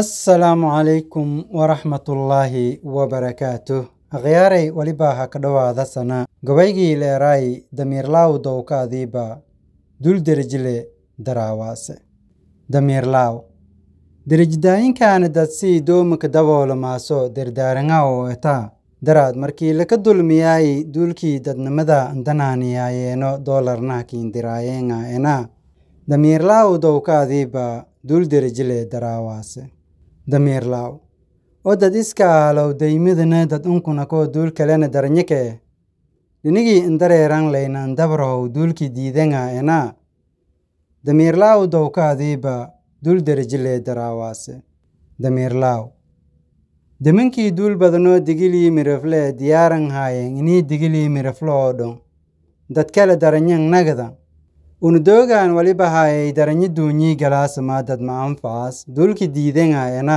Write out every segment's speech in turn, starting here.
asalaamu calaykum waraxmatullaahi wabarakaatuh akhyaaray welibaa ha ka dhowaada sana gobaygii leeraay damiirlaaw dowkaadiiba dul derjile daraawaase damiirlaaw derejdaayinkaana dadsii doomaka daboolo maaso derdaaraŋa oo etaa daraad markii laka dulmiyaay duulkii dadnimada andananiyayeeno doolarnah kiindiraayeeŋa enaa damiirlaaw dowkaadiiba duul derjile daraawaase dameerlaaw wadad iskaalow daymidana dad unkunakoo duul kalena daranyake dhinigii indareeran laynan dabrahow duulkii diidangaa enaa damiirlaaw dowkaadiiba duul derajilee daraawaase damiirlaaw deminkii duul badanoo digilii miraflee diyaaran haayen inii digilii miraflooo dhon dadkale daranyan nagadan unudoogan waliba hayay daranyiduunyii galaas maadad maanfacaas duulki diidenga ena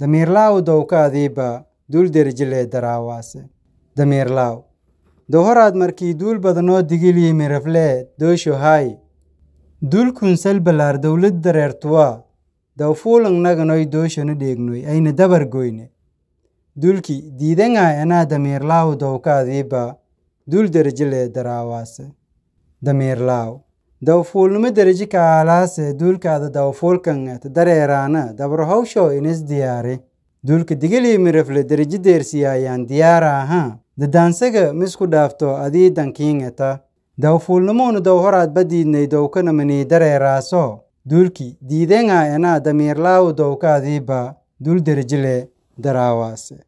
damiirlaaw dowkaadiiba duul derjilee daraawaase damiirlaaw dohoraad markii duul badanoo digilii miraflee doosho hay duulkun salbalaar dowlad dareertuwa dawfuulangnaganoy dooshona dheegnoy ayna dabar goyne duulki diidenga enaa damiirlaaw dowkaadiiba duul derjilee daraawaase dameerlaaw dawafuulnimo dereji kaalaase eh, duulkaada dawafuulkangat eh, dareeraana eh, dabro hawsho inis diyaare duulka digilii mirafle dereji deersiyaayaan diyaaraaha dadaansaga misku dhaafto adii dankiingata dawafuulnimuunu dow horaad badiidnay dowkana manii dareeraaso duulki diidenga enaa damiirlaawu dowkaadiiba duul le daraawaase